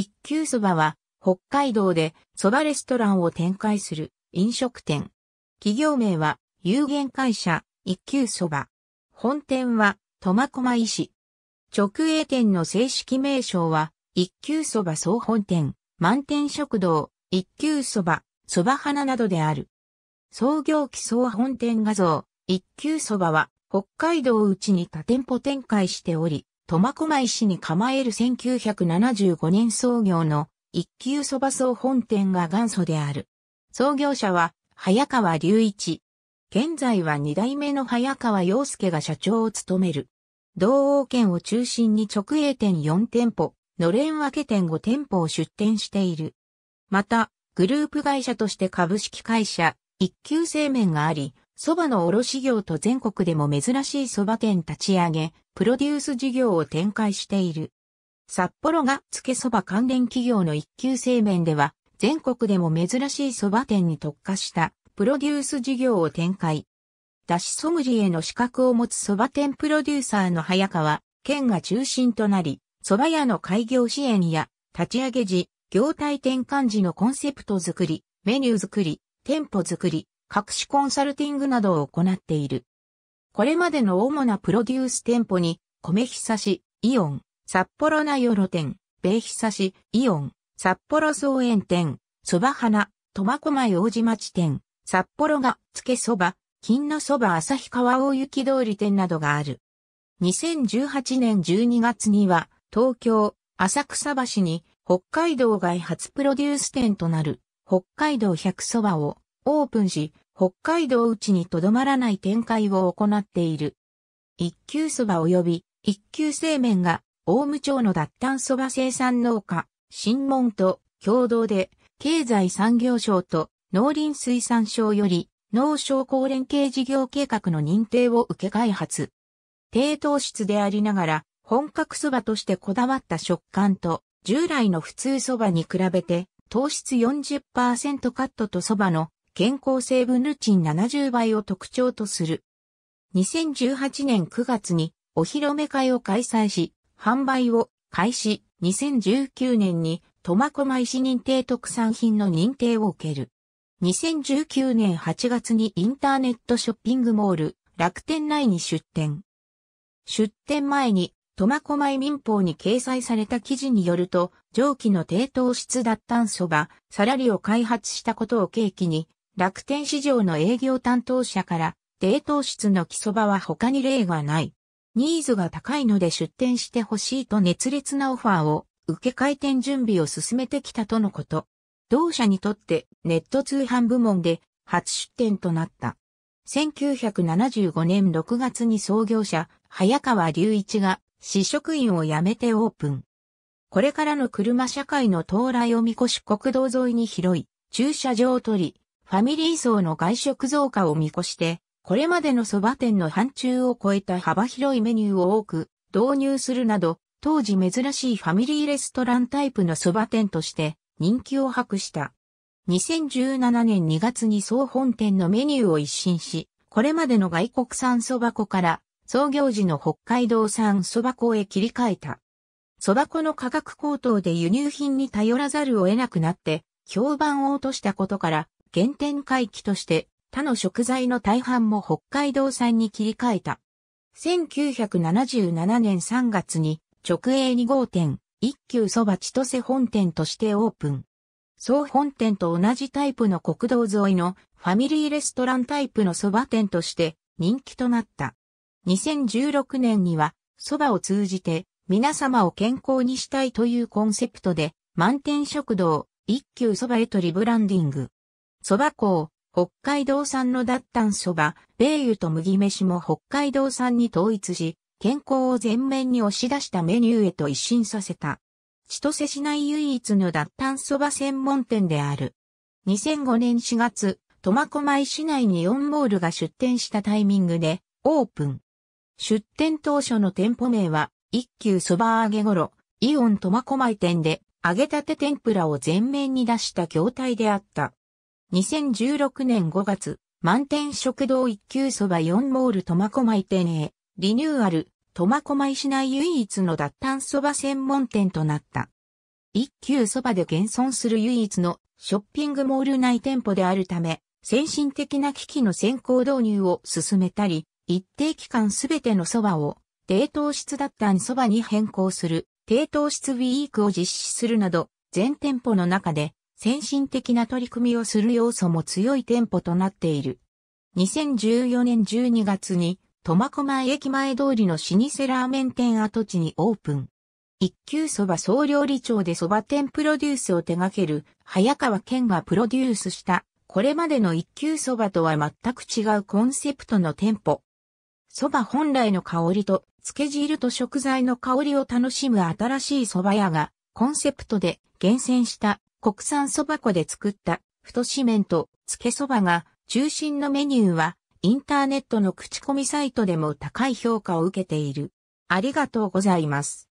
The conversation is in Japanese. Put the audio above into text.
一級蕎麦は、北海道で蕎麦レストランを展開する飲食店。企業名は、有限会社、一級蕎麦。本店は、苫小牧市。直営店の正式名称は、一級蕎麦総本店、満天食堂、一級蕎麦、蕎麦花などである。創業基礎本店画像、一級蕎麦は、北海道うちに多店舗展開しており、苫小牧市に構える1975年創業の一級蕎麦総本店が元祖である。創業者は早川隆一。現在は二代目の早川洋介が社長を務める。同王県を中心に直営店4店舗、のれん分け店5店舗を出店している。また、グループ会社として株式会社、一級製麺があり、蕎麦の卸業と全国でも珍しい蕎麦店立ち上げ、プロデュース事業を展開している。札幌がつけ蕎麦関連企業の一級製麺では、全国でも珍しい蕎麦店に特化したプロデュース事業を展開。だしソムリエの資格を持つ蕎麦店プロデューサーの早川、県が中心となり、蕎麦屋の開業支援や、立ち上げ時、業態転換時のコンセプト作り、メニュー作り、店舗作り、各種コンサルティングなどを行っている。これまでの主なプロデュース店舗に、米久し、イオン、札幌なよろ店、米久し、イオン、札幌草園店、そば花、苫小牧王子町店、札幌が、つけそば、金のそば旭川大雪通り店などがある。2018年12月には、東京、浅草橋に、北海道外初プロデュース店となる、北海道百そばを、オープンし、北海道内にとどまらない展開を行っている。一級蕎麦及び一級製麺が、大務町の脱炭蕎麦生産農家、新門と共同で、経済産業省と農林水産省より、農商工連携事業計画の認定を受け開発。低糖質でありながら、本格蕎麦としてこだわった食感と、従来の普通蕎麦に比べて、糖質40%カットと蕎麦の健康成分ルチン70倍を特徴とする。2018年9月にお披露目会を開催し、販売を開始、2019年に苫小牧市認定特産品の認定を受ける。2019年8月にインターネットショッピングモール、楽天内に出店。出店前に、苫小牧民法に掲載された記事によると、上記の低糖質脱炭素がサラリを開発したことを契機に、楽天市場の営業担当者から、低糖質の基礎場は他に例がない。ニーズが高いので出店してほしいと熱烈なオファーを受け開店準備を進めてきたとのこと。同社にとってネット通販部門で初出店となった。1975年6月に創業者、早川隆一が試食員を辞めてオープン。これからの車社会の到来を見越し国道沿いに広い駐車場を取り、ファミリー層の外食増加を見越して、これまでの蕎麦店の範疇を超えた幅広いメニューを多く導入するなど、当時珍しいファミリーレストランタイプの蕎麦店として人気を博した。2017年2月に総本店のメニューを一新し、これまでの外国産蕎麦粉から創業時の北海道産蕎麦粉へ切り替えた。蕎麦粉の価格高騰で輸入品に頼らざるを得なくなって、評判を落としたことから、原点回帰として他の食材の大半も北海道産に切り替えた。1977年3月に直営2号店、一級そば千歳本店としてオープン。総本店と同じタイプの国道沿いのファミリーレストランタイプの蕎麦店として人気となった。2016年には蕎麦を通じて皆様を健康にしたいというコンセプトで満点食堂一級蕎麦へとリブランディング。蕎麦粉北海道産の脱炭蕎麦、米油と麦飯も北海道産に統一し、健康を前面に押し出したメニューへと一新させた。千歳市内唯一の脱炭蕎麦専門店である。2005年4月、苫小牧市内にオンモールが出店したタイミングでオープン。出店当初の店舗名は、一級蕎麦揚げ頃、イオン苫小牧店で揚げたて天ぷらを前面に出した業態であった。2016年5月、満点食堂一級そば4モール苫小牧店へ、リニューアル、苫小牧市内唯一の脱炭そば専門店となった。一級そばで現存する唯一のショッピングモール内店舗であるため、先進的な機器の先行導入を進めたり、一定期間すべてのそばを低糖質脱炭そばに変更する低糖質ウィークを実施するなど、全店舗の中で先進的な取り組みをする要素も強い店舗となっている。2014年12月に、苫小牧駅前通りの老舗ラーメン店跡地にオープン。一級蕎麦総料理長で蕎麦店プロデュースを手掛ける早川健がプロデュースしたこれまでの一級蕎麦とは全く違うコンセプトの店舗。蕎麦本来の香りと漬け汁と食材の香りを楽しむ新しい蕎麦屋がコンセプトで厳選した国産そば粉で作った太し麺とつけそばが中心のメニューはインターネットの口コミサイトでも高い評価を受けている。ありがとうございます。